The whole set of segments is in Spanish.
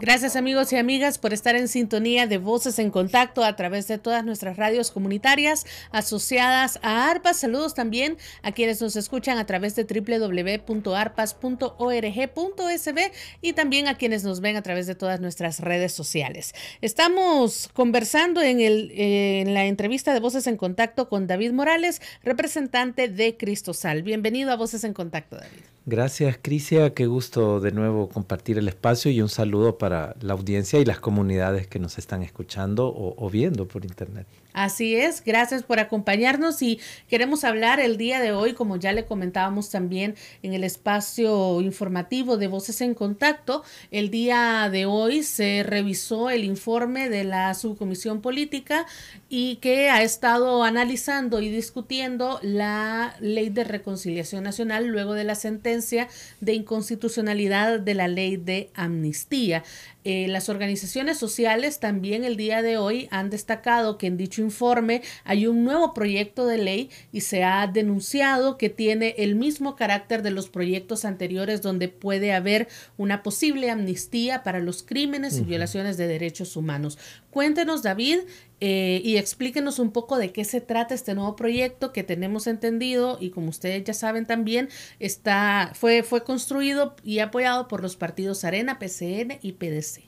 Gracias amigos y amigas por estar en sintonía de Voces en Contacto a través de todas nuestras radios comunitarias asociadas a ARPAS. Saludos también a quienes nos escuchan a través de www.arpas.org.sb y también a quienes nos ven a través de todas nuestras redes sociales. Estamos conversando en, en la entrevista de Voces en Contacto con David Morales, representante de Cristosal. Bienvenido a Voces en Contacto, David. Gracias, Crisia. Qué gusto de nuevo compartir el espacio y un saludo para la audiencia y las comunidades que nos están escuchando o, o viendo por Internet. Así es, gracias por acompañarnos y queremos hablar el día de hoy, como ya le comentábamos también en el espacio informativo de Voces en Contacto, el día de hoy se revisó el informe de la subcomisión política y que ha estado analizando y discutiendo la ley de reconciliación nacional luego de la sentencia de inconstitucionalidad de la ley de amnistía. Eh, las organizaciones sociales también el día de hoy han destacado que en dicho informe hay un nuevo proyecto de ley y se ha denunciado que tiene el mismo carácter de los proyectos anteriores donde puede haber una posible amnistía para los crímenes y violaciones de derechos humanos. Cuéntenos, David, eh, y explíquenos un poco de qué se trata este nuevo proyecto que tenemos entendido y como ustedes ya saben también está fue fue construido y apoyado por los partidos Arena, PCN y PDC.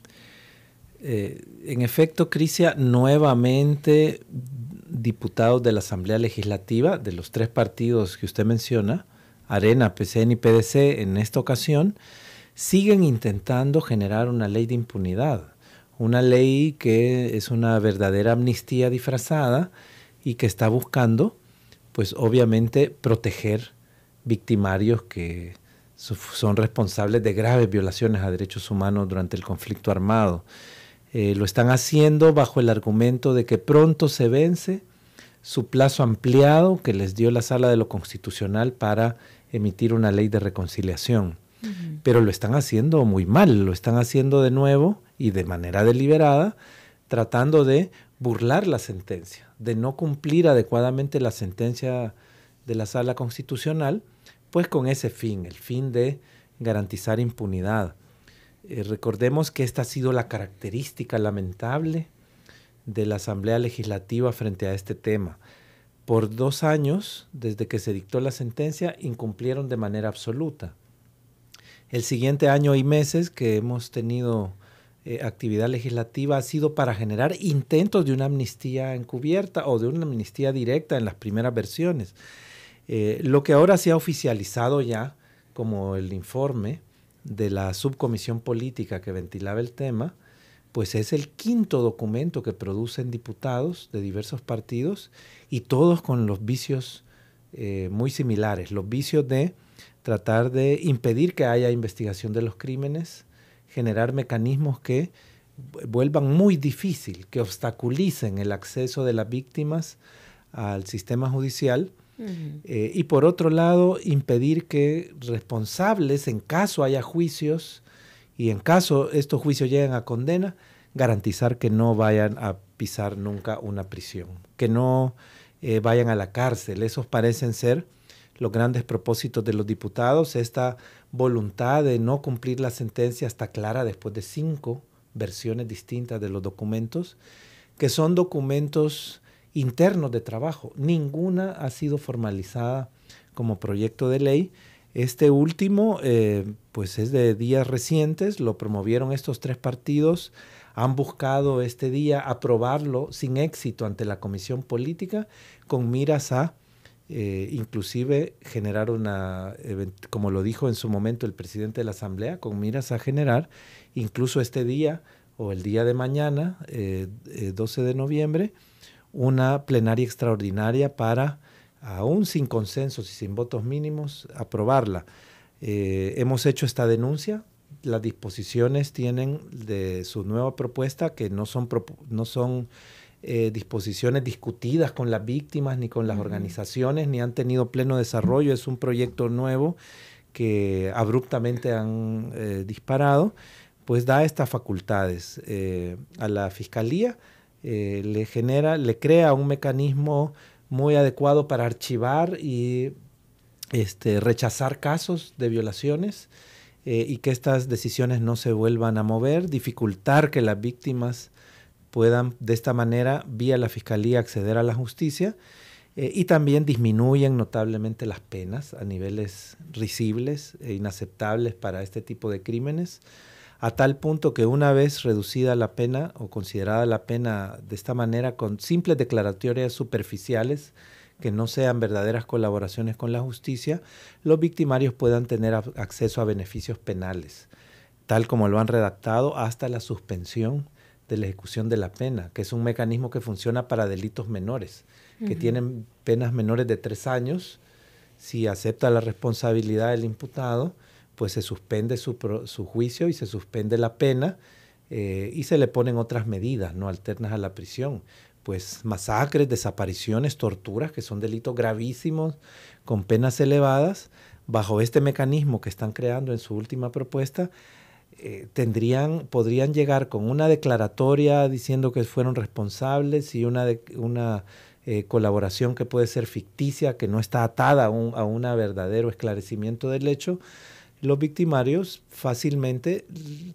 Eh, en efecto, Crisia, nuevamente diputados de la Asamblea Legislativa de los tres partidos que usted menciona, Arena, PCN y PDC, en esta ocasión, siguen intentando generar una ley de impunidad una ley que es una verdadera amnistía disfrazada y que está buscando, pues obviamente, proteger victimarios que son responsables de graves violaciones a derechos humanos durante el conflicto armado. Eh, lo están haciendo bajo el argumento de que pronto se vence su plazo ampliado que les dio la Sala de lo Constitucional para emitir una ley de reconciliación pero lo están haciendo muy mal, lo están haciendo de nuevo y de manera deliberada, tratando de burlar la sentencia, de no cumplir adecuadamente la sentencia de la sala constitucional, pues con ese fin, el fin de garantizar impunidad. Eh, recordemos que esta ha sido la característica lamentable de la Asamblea Legislativa frente a este tema. Por dos años, desde que se dictó la sentencia, incumplieron de manera absoluta. El siguiente año y meses que hemos tenido eh, actividad legislativa ha sido para generar intentos de una amnistía encubierta o de una amnistía directa en las primeras versiones. Eh, lo que ahora se ha oficializado ya como el informe de la subcomisión política que ventilaba el tema, pues es el quinto documento que producen diputados de diversos partidos y todos con los vicios eh, muy similares, los vicios de tratar de impedir que haya investigación de los crímenes, generar mecanismos que vuelvan muy difícil, que obstaculicen el acceso de las víctimas al sistema judicial. Eh, y por otro lado, impedir que responsables, en caso haya juicios y en caso estos juicios lleguen a condena, garantizar que no vayan a pisar nunca una prisión, que no eh, vayan a la cárcel. Esos parecen ser los grandes propósitos de los diputados. Esta voluntad de no cumplir la sentencia está clara después de cinco versiones distintas de los documentos, que son documentos internos de trabajo. Ninguna ha sido formalizada como proyecto de ley. Este último, eh, pues es de días recientes, lo promovieron estos tres partidos, han buscado este día aprobarlo sin éxito ante la Comisión Política con miras a eh, inclusive generar una, como lo dijo en su momento el presidente de la Asamblea, con miras a generar, incluso este día o el día de mañana, 12 eh, eh, de noviembre, una plenaria extraordinaria para, aún sin consensos y sin votos mínimos, aprobarla. hemos hecho esta denuncia. Las disposiciones tienen de su nueva propuesta que no son, no son eh, disposiciones discutidas con las víctimas, ni con las organizaciones, ni han tenido pleno desarrollo. Es un proyecto nuevo que abruptamente han eh, disparado, pues da estas facultades eh, a la fiscalía, le genera, le crea un mecanismo muy adecuado para archivar y este, rechazar casos de violaciones y que estas decisiones no se vuelvan a mover, dificultar que las víctimas puedan de esta manera, vía la fiscalía, acceder a la justicia. Eh, y también disminuyen notablemente las penas a niveles risibles e inaceptables para este tipo de crímenes, a tal punto que una vez reducida la pena o considerada la pena de esta manera con simples declaratorias superficiales, que no sean verdaderas colaboraciones con la justicia, los victimarios puedan tener acceso a beneficios penales, tal como lo han redactado hasta la suspensión de la ejecución de la pena, que es un mecanismo que funciona para delitos menores, que tienen penas menores de tres años. Si acepta la responsabilidad del imputado, pues se suspende su, juicio y se suspende la pena eh, y se le ponen otras medidas, no alternas a la prisión. Pues masacres, desapariciones, torturas, que son delitos gravísimos, con penas elevadas, bajo este mecanismo que están creando en su última propuesta, eh, tendrían, podrían llegar con una declaratoria diciendo que fueron responsables y una, una eh, colaboración que puede ser ficticia, que no está atada a un verdadero esclarecimiento del hecho, los victimarios fácilmente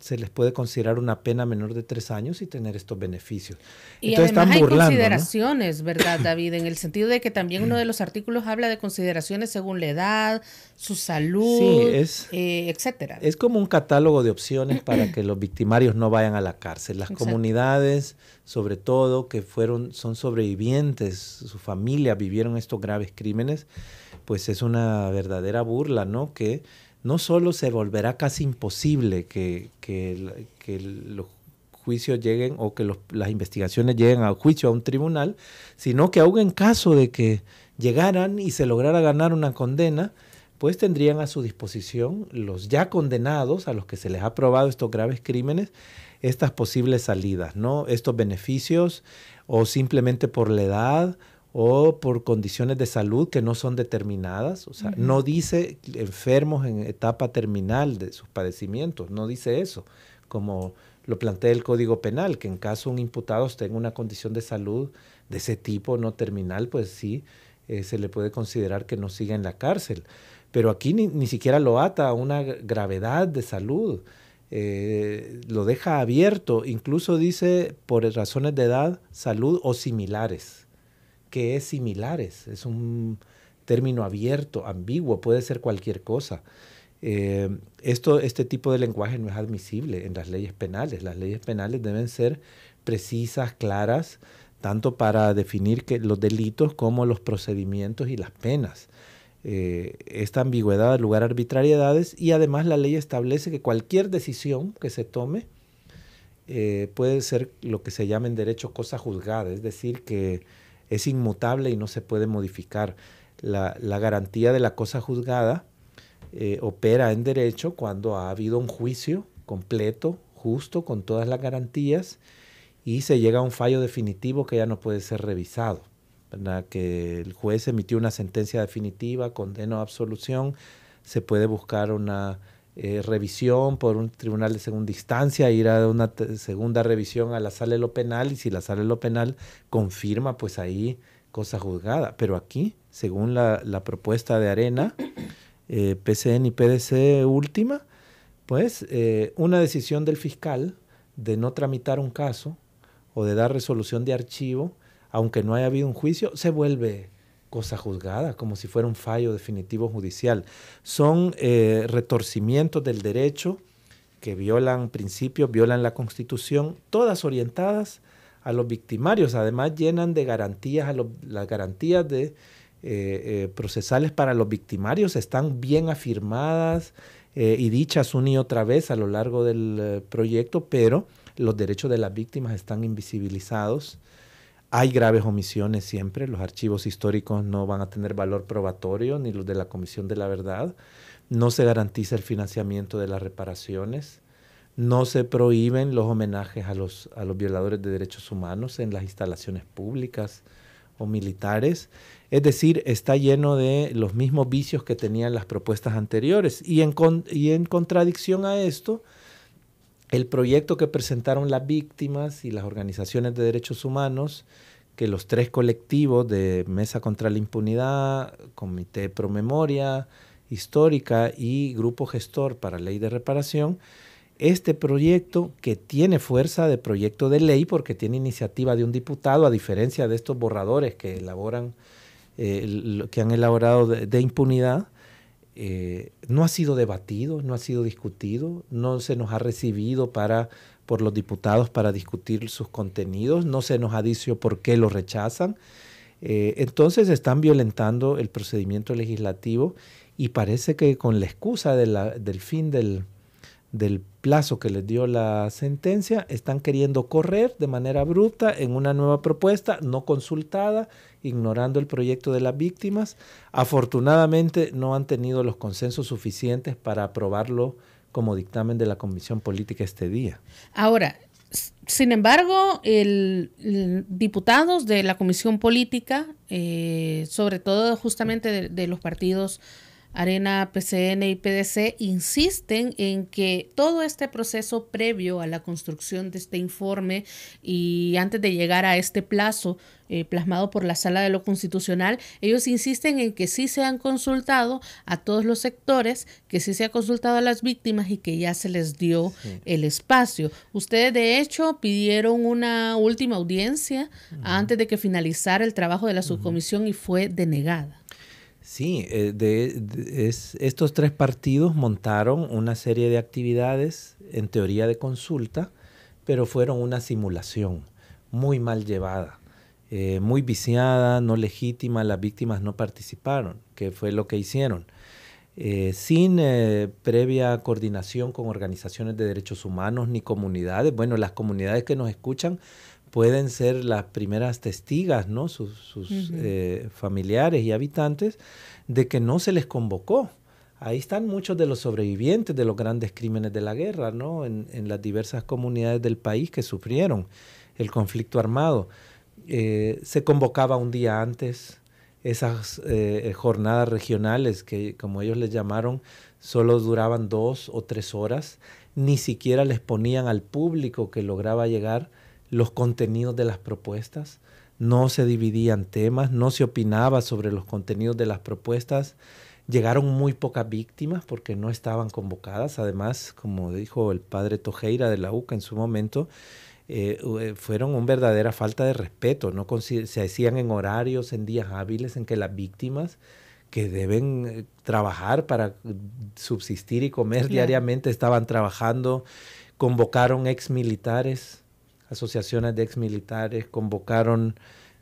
se les puede considerar una pena menor de tres años y tener estos beneficios. Y Entonces, están burlando, hay consideraciones, ¿verdad, David? En el sentido de que también uno mm. de los artículos habla de consideraciones según la edad, su salud, es, eh, etcétera. Es como un catálogo de opciones para que los victimarios no vayan a la cárcel. Las comunidades, sobre todo, que fueron, son sobrevivientes, su familia vivieron estos graves crímenes, pues es una verdadera burla, ¿no? Que no solo se volverá casi imposible que, los juicios lleguen o que las investigaciones lleguen a juicio a un tribunal, sino que aún en caso de que llegaran y se lograra ganar una condena, pues tendrían a su disposición los ya condenados, a los que se les ha probado estos graves crímenes, estas posibles salidas, ¿no? Estos beneficios o simplemente por la edad o por condiciones de salud que no son determinadas. O sea, no dice enfermos en etapa terminal de sus padecimientos, no dice eso, como lo plantea el Código Penal, que en caso un imputado tenga una condición de salud de ese tipo no terminal, pues sí, eh, se le puede considerar que no siga en la cárcel. Pero aquí ni, ni siquiera lo ata a una gravedad de salud. Eh, lo deja abierto, incluso dice por razones de edad, salud o similares que es similares, es un término abierto, ambiguo, puede ser cualquier cosa. Eh, esto, este tipo de lenguaje no es admisible en las leyes penales. Las leyes penales deben ser precisas, claras, tanto para definir que los delitos como los procedimientos y las penas. Eh, esta ambigüedad da lugar a arbitrariedades y además la ley establece que cualquier decisión que se tome eh, puede ser lo que se llama en derecho cosa juzgada, es decir, que es inmutable y no se puede modificar. La, garantía de la cosa juzgada eh, opera en derecho cuando ha habido un juicio completo, justo, con todas las garantías y se llega a un fallo definitivo que ya no puede ser revisado. Que el juez emitió una sentencia definitiva, condena a absolución, se puede buscar una eh, revisión por un tribunal de segunda instancia, ir a una segunda revisión a la sala de lo penal y si la sala lo penal confirma, pues ahí cosa juzgada. Pero aquí, según la, propuesta de Arena, eh, PCN y PDC última, pues eh, una decisión del fiscal de no tramitar un caso o de dar resolución de archivo, aunque no haya habido un juicio, se vuelve cosa juzgada, como si fuera un fallo definitivo judicial. Son eh, retorcimientos del derecho que violan principios, violan la Constitución, todas orientadas a los victimarios. Además, llenan de garantías, a las garantías de, eh, eh, procesales para los victimarios están bien afirmadas y dichas una y otra vez a lo largo del proyecto, pero los derechos de las víctimas están invisibilizados hay graves omisiones siempre, los archivos históricos no van a tener valor probatorio, ni los de la Comisión de la Verdad. No se garantiza el financiamiento de las reparaciones. No se prohíben los homenajes a los, violadores de derechos humanos en las instalaciones públicas o militares. Es decir, está lleno de los mismos vicios que tenían las propuestas anteriores. Y y en contradicción a esto, el proyecto que presentaron las víctimas y las organizaciones de derechos humanos, que los tres colectivos de Mesa contra la Impunidad, Comité Promemoria Histórica y Grupo Gestor para Ley de Reparación, este proyecto que tiene fuerza de proyecto de ley porque tiene iniciativa de un diputado, a diferencia de estos borradores que elaboran, eh, que han elaborado de impunidad, eh, no ha sido debatido, no ha sido discutido, no se nos ha recibido para, por los diputados para discutir sus contenidos, no se nos ha dicho por qué lo rechazan. Eh, entonces están violentando el procedimiento legislativo y parece que con la excusa del fin del, del plazo que les dio la sentencia, están queriendo correr de manera bruta en una nueva propuesta no consultada ignorando el proyecto de las víctimas. Afortunadamente no han tenido los consensos suficientes para aprobarlo como dictamen de la Comisión Política este día. Ahora, sin embargo, el, diputados de la Comisión Política, eh, sobre todo justamente de los partidos Arena, PCN y PDC insisten en que todo este proceso previo a la construcción de este informe y antes de llegar a este plazo eh, plasmado por la Sala de lo Constitucional, ellos insisten en que sí se han consultado a todos los sectores, que sí se ha consultado a las víctimas y que ya se les dio el espacio. Ustedes, de hecho, pidieron una última audiencia antes de que finalizara el trabajo de la subcomisión y fue denegada. Sí, eh, de, de, es, estos tres partidos montaron una serie de actividades en teoría de consulta, pero fueron una simulación muy mal llevada, eh, muy viciada, no legítima, las víctimas no participaron, que fue lo que hicieron. Eh, sin previa coordinación con organizaciones de derechos humanos ni comunidades. Bueno, las comunidades que nos escuchan pueden ser las primeras testigas, ¿no? sus, eh, familiares y habitantes, de que no se les convocó. Ahí están muchos de los sobrevivientes de los grandes crímenes de la guerra, ¿no? en, las diversas comunidades del país que sufrieron el conflicto armado. Eh, se convocaba un día antes esas eh, jornadas regionales que, como ellos les llamaron, solo duraban dos o tres horas, ni siquiera les ponían al público que lograba llegar los contenidos de las propuestas, no se dividían temas, no se opinaba sobre los contenidos de las propuestas. Llegaron muy pocas víctimas porque no estaban convocadas. Además, como dijo el padre Tojeira de la UCA en su momento, eh, eh, fueron una verdadera falta de respeto. No se hacían en horarios, en días hábiles, en que las víctimas que deben eh, trabajar para subsistir y comer diariamente estaban trabajando. Convocaron ex militares asociaciones de exmilitares, convocaron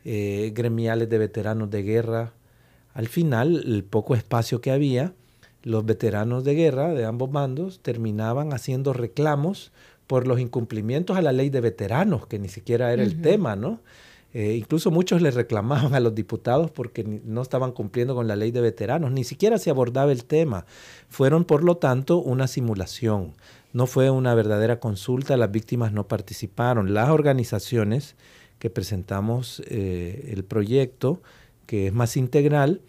eh, gremiales de veteranos de guerra. Al final, el poco espacio que había, los veteranos de guerra de ambos bandos terminaban haciendo reclamos por los incumplimientos a la ley de veteranos, que ni siquiera era el tema, ¿no? Eh, incluso muchos le reclamaban a los diputados porque no estaban cumpliendo con la ley de veteranos, ni siquiera se abordaba el tema. Fueron, por lo tanto, una simulación. No fue una verdadera consulta, las víctimas no participaron. Las organizaciones que presentamos eh, el proyecto, que es más integral,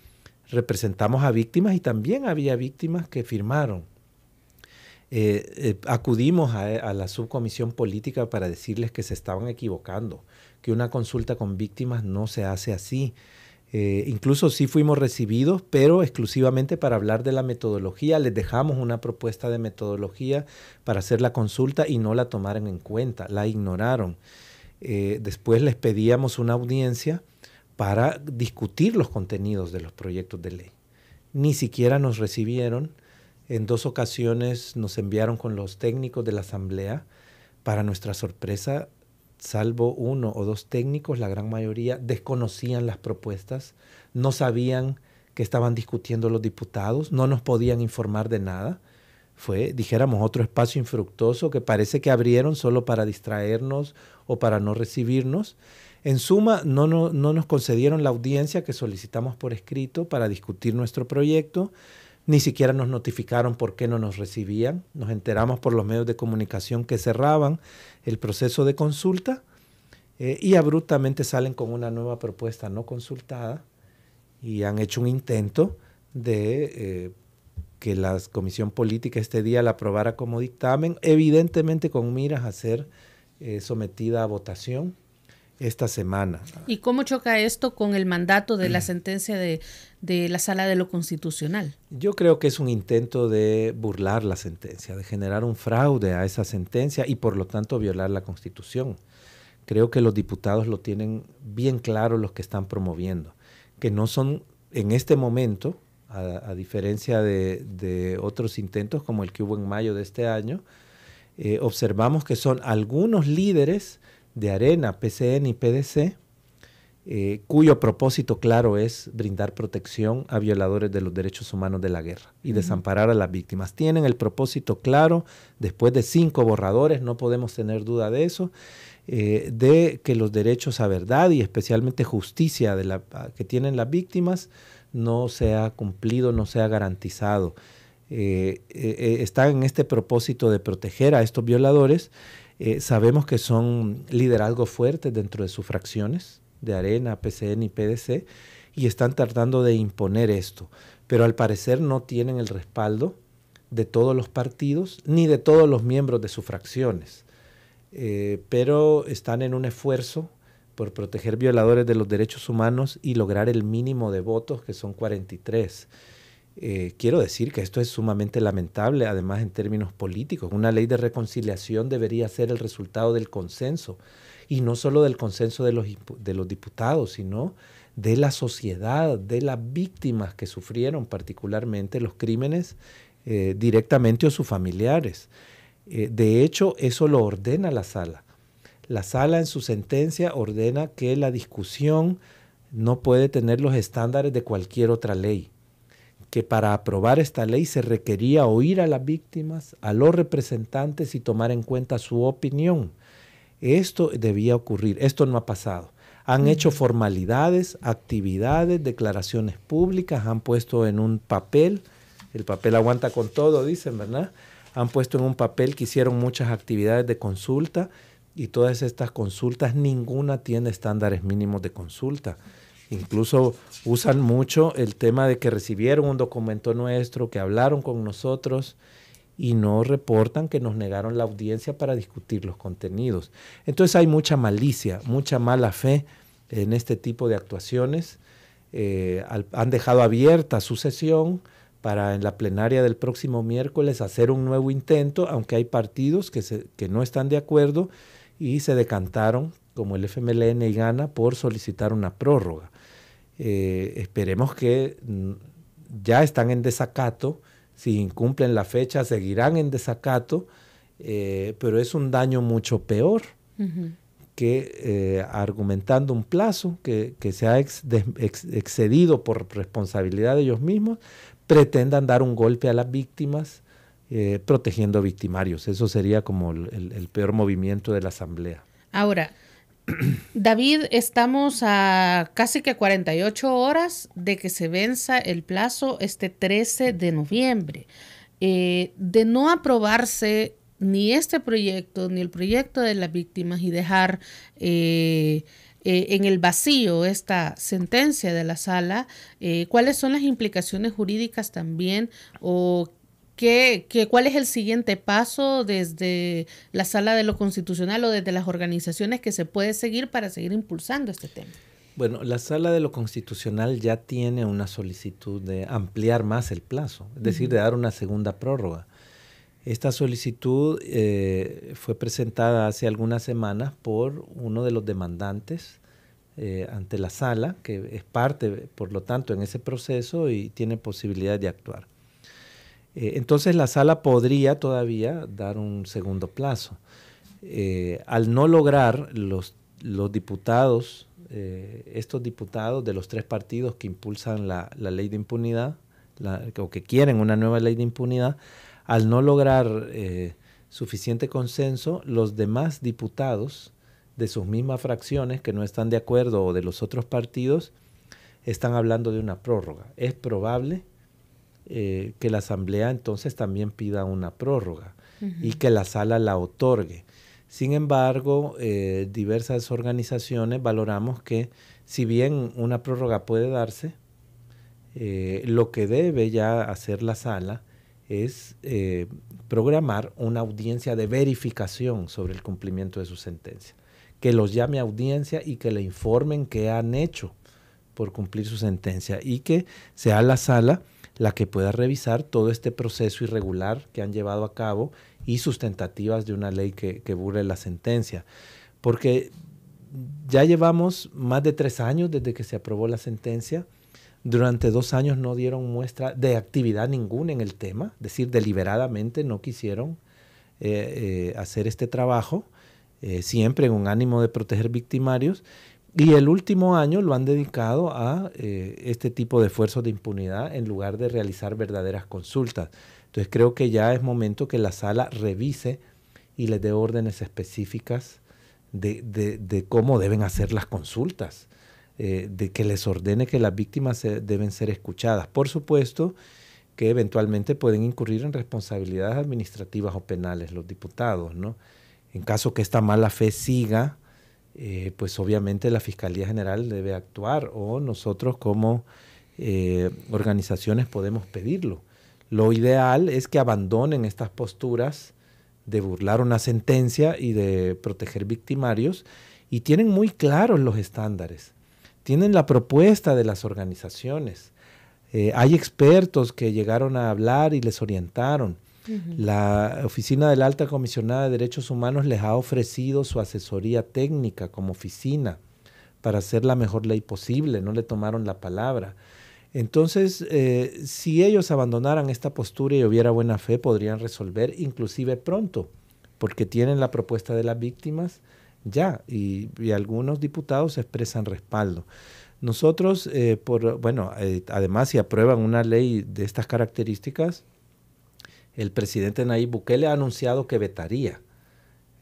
representamos a víctimas y también había víctimas que firmaron. Eh, eh, acudimos a, la subcomisión política para decirles que se estaban equivocando, que una consulta con víctimas no se hace así, eh, incluso sí fuimos recibidos, pero exclusivamente para hablar de la metodología. Les dejamos una propuesta de metodología para hacer la consulta y no la tomaron en cuenta, la ignoraron. Eh, después les pedíamos una audiencia para discutir los contenidos de los proyectos de ley. Ni siquiera nos recibieron. En dos ocasiones nos enviaron con los técnicos de la Asamblea. Para nuestra sorpresa, salvo uno o dos técnicos, la gran mayoría desconocían las propuestas, no sabían qué estaban discutiendo los diputados, no nos podían informar de nada. Fue, dijéramos, otro espacio infructuoso que parece que abrieron solo para distraernos o para no recibirnos. En suma, no, no, no nos concedieron la audiencia que solicitamos por escrito para discutir nuestro proyecto. Ni siquiera nos notificaron por qué no nos recibían. Nos enteramos por los medios de comunicación que cerraban el proceso de consulta eh, y abruptamente salen con una nueva propuesta no consultada y han hecho un intento de eh, que la Comisión Política este día la aprobara como dictamen, evidentemente con miras a ser eh, sometida a votación esta semana. ¿Y cómo choca esto con el mandato de la sentencia de, la Sala de lo Constitucional? Yo creo que es un intento de burlar la sentencia, de generar un fraude a esa sentencia y por lo tanto violar la Constitución. Creo que los diputados lo tienen bien claro los que están promoviendo, que no son en este momento, a, diferencia de, otros intentos como el que hubo en mayo de este año, eh, observamos que son algunos líderes de ARENA, PCN y PDC, eh, cuyo propósito claro es brindar protección a violadores de los derechos humanos de la guerra y desamparar a las víctimas. Tienen el propósito claro, después de cinco borradores, no podemos tener duda de eso, eh, de que los derechos a verdad y especialmente justicia que tienen las víctimas no ha cumplido, no ha garantizado. Eh, están en este propósito de proteger a estos violadores eh, sabemos que son liderazgos fuertes dentro de sus fracciones, de Arena, PCN y PDC, y están tratando de imponer esto. Pero al parecer no tienen el respaldo de todos los partidos ni de todos los miembros de sus fracciones. Eh, pero están en un esfuerzo por proteger violadores de los derechos humanos y lograr el mínimo de votos, que son 43. Eh, quiero decir que esto es sumamente lamentable, además en términos políticos. Una ley de reconciliación debería ser el resultado del consenso, y no solo del consenso de los, diputados, sino de la sociedad, de las víctimas que sufrieron particularmente los crímenes eh, directamente o sus familiares. Eh, de hecho, eso lo ordena la sala. La sala en su sentencia ordena que la discusión no puede tener los estándares de cualquier otra ley que para aprobar esta ley se requería oír a las víctimas, a los representantes y tomar en cuenta su opinión. Esto debía ocurrir, esto no ha pasado. Han mm. hecho formalidades, actividades, declaraciones públicas, han puesto en un papel, el papel aguanta con todo, dicen, ¿verdad? Han puesto en un papel que hicieron muchas actividades de consulta y todas estas consultas, ninguna tiene estándares mínimos de consulta. Incluso usan mucho el tema de que recibieron un documento nuestro, que hablaron con nosotros y no reportan que nos negaron la audiencia para discutir los contenidos. Entonces hay mucha malicia, mucha mala fe en este tipo de actuaciones. Eh, han dejado abierta su sesión para en la plenaria del próximo miércoles hacer un nuevo intento, aunque hay partidos que, que no están de acuerdo y se decantaron, como el FMLN y Gana, por solicitar una prórroga. Eh, esperemos que mm, ya están en desacato, si incumplen la fecha seguirán en desacato, eh, pero es un daño mucho peor que eh, argumentando un plazo que, se ha excedido por responsabilidad de ellos mismos, pretendan dar un golpe a las víctimas eh, protegiendo victimarios. Eso sería como el, el peor movimiento de la Asamblea. Ahora, David, estamos a casi que 48 horas de que se venza el plazo este 13 de noviembre. Eh, de no aprobarse ni este proyecto ni el proyecto de las víctimas y dejar eh, eh, en el vacío esta sentencia de la sala, cuáles son las implicaciones jurídicas también o ¿Qué, qué, cuál es el siguiente paso desde la sala de lo constitucional o desde las organizaciones que se puede seguir para seguir impulsando este tema? Bueno, la sala de lo constitucional ya tiene una solicitud de ampliar más el plazo, es decir, de dar una segunda prórroga. Esta solicitud eh, fue presentada hace algunas semanas por uno de los demandantes eh, ante la sala, que es parte, por lo tanto, en ese proceso y tiene posibilidad de actuar. Eh, entonces la sala podría todavía dar un segundo plazo. Eh, al no lograr los, diputados, eh, estos diputados de los tres partidos que impulsan la, ley de impunidad, o que quieren una nueva ley de impunidad, al no lograr suficiente consenso, los demás diputados de sus mismas fracciones que no están de acuerdo o de los otros partidos, están hablando de una prórroga. Es probable eh, que la Asamblea entonces también pida una prórroga y que la sala la otorgue. Sin embargo, eh, diversas organizaciones valoramos que si bien una prórroga puede darse, eh, lo que debe ya hacer la sala es programar una audiencia de verificación sobre el cumplimiento de su sentencia. Que los llame a audiencia y que le informen qué han hecho por cumplir su sentencia y que sea la sala la que pueda revisar todo este proceso irregular que han llevado a cabo y sus tentativas de una ley que, burle la sentencia. Porque ya llevamos más de tres años desde que se aprobó la sentencia. Durante dos años no dieron muestra de actividad ninguna en el tema, es decir, deliberadamente no quisieron eh, eh, hacer este trabajo, eh, siempre en un ánimo de proteger victimarios. Y el último año lo han dedicado a eh, este tipo de esfuerzos de impunidad en lugar de realizar verdaderas consultas. Entonces creo que ya es momento que la sala revise y les dé órdenes específicas de, cómo deben hacer las consultas, eh, de que les ordene que las víctimas deben ser escuchadas. Por supuesto que eventualmente pueden incurrir en responsabilidades administrativas o penales los diputados, ¿no? En caso que esta mala fe siga, eh, pues obviamente la Fiscalía General debe actuar o nosotros como eh, organizaciones podemos pedirlo. Lo ideal es que abandonen estas posturas de burlar una sentencia y de proteger victimarios y tienen muy claros los estándares, tienen la propuesta de las organizaciones. Eh, hay expertos que llegaron a hablar y les orientaron. La Oficina de la Alta Comisionada de Derechos Humanos les ha ofrecido su asesoría técnica como oficina para hacer la mejor ley posible, no le tomaron la palabra. Entonces, eh, si ellos abandonaran esta postura y hubiera buena fe, podrían resolver inclusive pronto, porque tienen la propuesta de las víctimas ya y, algunos diputados expresan respaldo. Nosotros, eh, por, bueno, eh, además si aprueban una ley de estas características, el presidente Nayib Bukele ha anunciado que vetaría.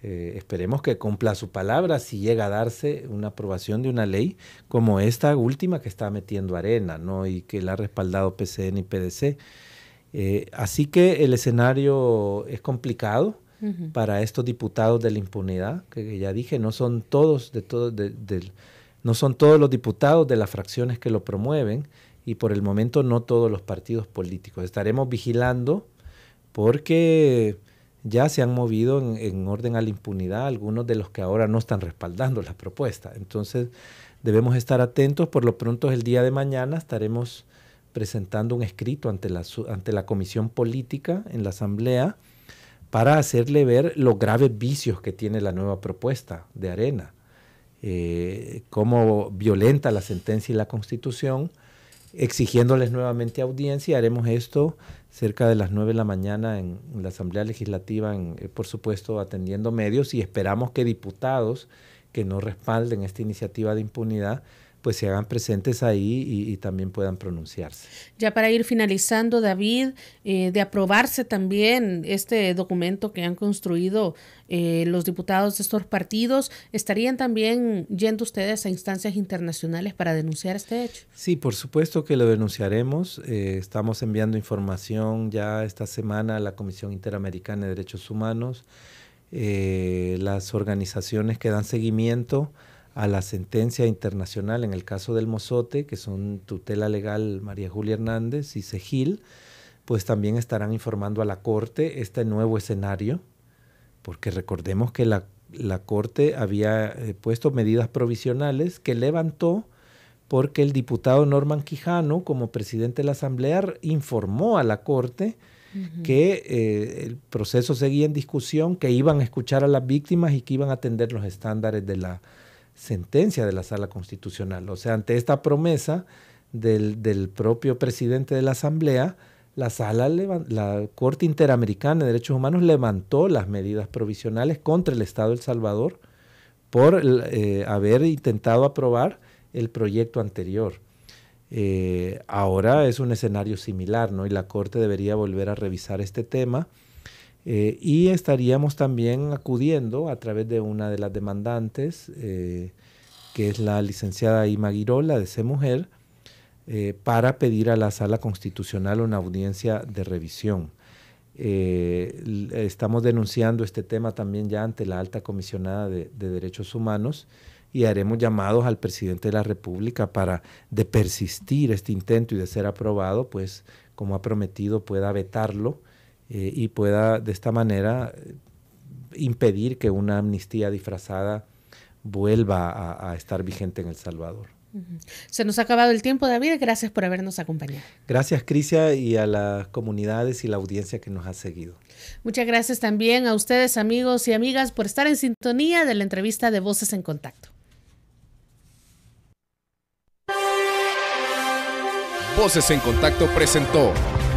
Eh, esperemos que cumpla su palabra si llega a darse una aprobación de una ley como esta última que está metiendo arena ¿no? y que la ha respaldado PCN y PDC. Eh, así que el escenario es complicado para estos diputados de la impunidad, que, ya dije, no son todos de no son todos los diputados de las fracciones que lo promueven y por el momento no todos los partidos políticos. Estaremos vigilando porque ya se han movido en, orden a la impunidad algunos de los que ahora no están respaldando la propuesta. Entonces debemos estar atentos. Por lo pronto el día de mañana estaremos presentando un escrito ante la, ante la Comisión Política en la Asamblea para hacerle ver los graves vicios que tiene la nueva propuesta de Arena, eh, cómo violenta la sentencia y la Constitución exigiéndoles nuevamente audiencia. Haremos esto cerca de las 9 de la mañana en, la Asamblea Legislativa, eh, por supuesto atendiendo medios y esperamos que diputados que no respalden esta iniciativa de impunidad pues se hagan presentes ahí y, también puedan pronunciarse. Ya para ir finalizando, David, eh, de aprobarse también este documento que han construido eh, los diputados de estos partidos, ¿estarían también yendo ustedes a instancias internacionales para denunciar este hecho? Sí, por supuesto que lo denunciaremos. Eh, estamos enviando información ya esta semana a la Comisión Interamericana de Derechos Humanos, las organizaciones que dan seguimiento a la sentencia internacional en el caso del Mozote, que son tutela legal María Julia Hernández y Segil, pues también estarán informando a la Corte este nuevo escenario, porque recordemos que la, la Corte había eh, puesto medidas provisionales que levantó porque el diputado Norman Quijano, como presidente de la Asamblea, informó a la Corte que eh, el proceso seguía en discusión, que iban a escuchar a las víctimas y que iban a atender los estándares de la, sentencia de la sala constitucional. O sea, ante esta promesa del, propio presidente de la Asamblea, la la Corte Interamericana de Derechos Humanos levantó las medidas provisionales contra el Estado de El Salvador por eh, haber intentado aprobar el proyecto anterior. Eh, ahora es un escenario similar, ¿no? Y la Corte debería volver a revisar este tema eh, y estaríamos también acudiendo a través de una de las demandantes, eh, que es la licenciada Ima Guirola de C Mujer, eh, para pedir a la Sala Constitucional una audiencia de revisión. estamos denunciando este tema también ya ante la Alta Comisionada de, de Derechos Humanos y haremos llamados al presidente de la República para, de persistir este intento y de ser aprobado, pues como ha prometido, pueda vetarlo eh, y pueda de esta manera impedir que una amnistía disfrazada vuelva a, a estar vigente en El Salvador. Se nos ha acabado el tiempo, David. Gracias por habernos acompañado. Gracias, Crisia, y a las comunidades y la audiencia que nos ha seguido. Muchas gracias también a ustedes, amigos y amigas, por estar en sintonía de la entrevista de Voces en Contacto. Voces en Contacto presentó